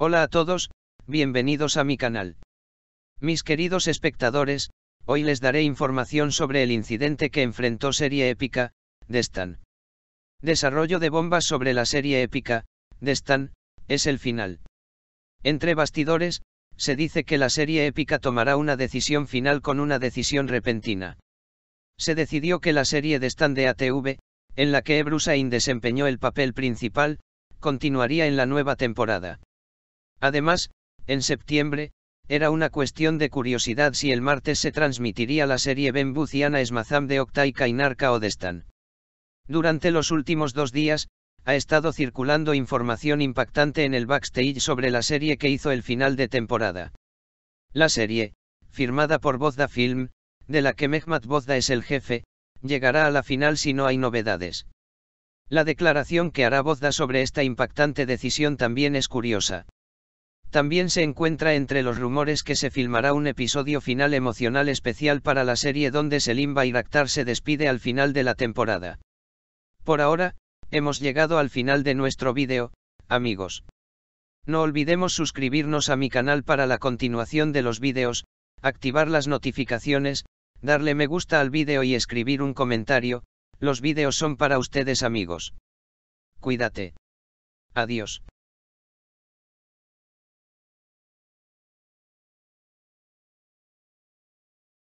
Hola a todos, bienvenidos a mi canal. Mis queridos espectadores, hoy les daré información sobre el incidente que enfrentó Serie Épica, Destan. Desarrollo de bombas sobre la serie épica, Destan, es el final. Entre bastidores, se dice que la serie épica tomará una decisión final con una decisión repentina. Se decidió que la serie Destan de ATV, en la que Ebrusain desempeñó el papel principal, continuaría en la nueva temporada. Además, en septiembre, era una cuestión de curiosidad si el martes se transmitiría la serie Ben Buciana Esmazam de Oktay Kainarka Odestan. Durante los últimos dos días, ha estado circulando información impactante en el backstage sobre la serie que hizo el final de temporada. La serie, firmada por Bozda Film, de la que Mehmet Bozda es el jefe, llegará a la final si no hay novedades. La declaración que hará Bozda sobre esta impactante decisión también es curiosa. También se encuentra entre los rumores que se filmará un episodio final emocional especial para la serie donde Selim Bayraktar se despide al final de la temporada. Por ahora, hemos llegado al final de nuestro vídeo, amigos. No olvidemos suscribirnos a mi canal para la continuación de los vídeos, activar las notificaciones, darle me gusta al vídeo y escribir un comentario, los vídeos son para ustedes amigos. Cuídate. Adiós.